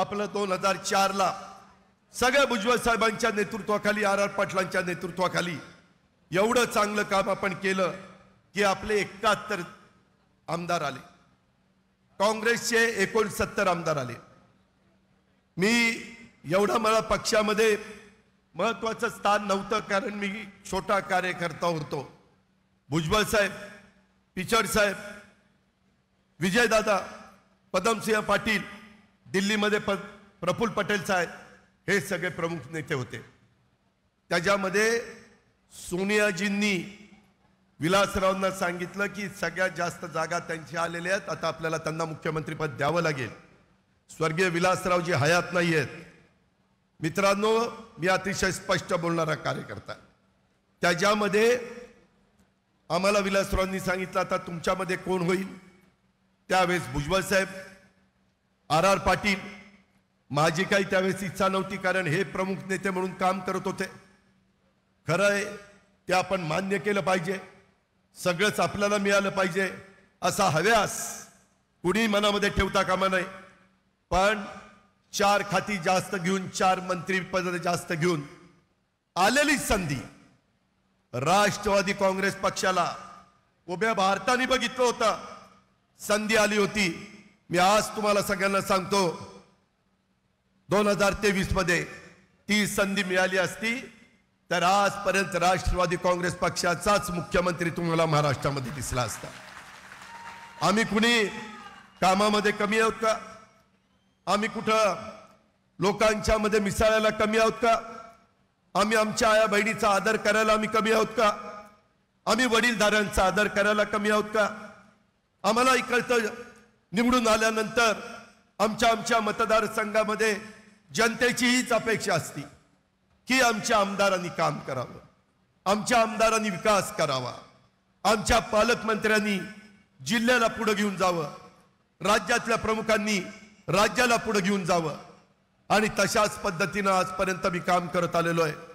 आपलं दोन हजार चारला सगळ्या भुजबळ साहेबांच्या नेतृत्वाखाली आर आर पाटलांच्या नेतृत्वाखाली एवढं चांगलं काम आपण केलं की आपले एकाहत्तर आमदार आले काँग्रेसचे एकोणसत्तर आमदार आले मी एवढा मला पक्षामध्ये महत्वाचं स्थान नव्हतं कारण मी छोटा कार्यकर्ता होतो भुजबळ साहेब पिचड साहेब विजयदादा पदमसिंह पाटील दिल्लीमध्ये प प्रफुल्ल पटेल साहेब हे सगळे प्रमुख नेते होते त्याच्यामध्ये सोनियाजींनी विलासरावांना सांगितलं की सगळ्यात जास्त जागा त्यांची आलेल्या आहेत आता आपल्याला त्यांना मुख्यमंत्रीपद द्यावं लागेल स्वर्गीय विलासरावजी हयात नाही आहेत मित्रांनो मी अतिशय स्पष्ट बोलणारा कार्यकर्ता त्याच्यामध्ये आम्हाला विलासरावांनी सांगितलं आता तुमच्यामध्ये कोण होईल त्यावेळेस भुजबळ साहेब आर आर पाटील माझी काही त्यावेळेस इच्छा नव्हती कारण हे प्रमुख नेते म्हणून काम करत होते खरं आहे ते आपण मान्य केलं पाहिजे सगळंच आपल्याला मिळालं पाहिजे असा हव्यास कुणीही मनामध्ये ठेवता कामा नाही पण चार खाती जास्त घेऊन चार मंत्रीपद जास्त घेऊन आलेली संधी राष्ट्रवादी काँग्रेस पक्षाला उभ्या भारताने बघितलं होतं संधी आली होती मी आज तुम्हाला सगळ्यांना सांगतो दोन हजार तेवीस मध्ये ती संधी मिळाली असती तर आजपर्यंत राष्ट्रवादी काँग्रेस पक्षाचाच मुख्यमंत्री तुम्हाला महाराष्ट्रामध्ये दिसला असता आम्ही कुणी कामामध्ये कमी आहोत का आम्ही कुठं लोकांच्या मध्ये मिसळायला कमी आहोत का आम्ही आमच्या आया बहिणीचा आदर करायला आम्ही कमी आहोत का आम्ही वडीलधाऱ्यांचा आदर करायला कमी आहोत का आम्हाला इकडचं निवडून आल्यानंतर आमच्या आमच्या मतदारसंघामध्ये जनतेची हीच अपेक्षा असती की आमच्या आमदारांनी काम करावं आमच्या आमदारांनी विकास करावा आमच्या पालकमंत्र्यांनी जिल्ह्याला पुढं घेऊन जावं राज्यातल्या प्रमुखांनी राज्याला पुढं घेऊन जावं आणि तशाच पद्धतीनं आजपर्यंत मी काम करत आलेलो आहे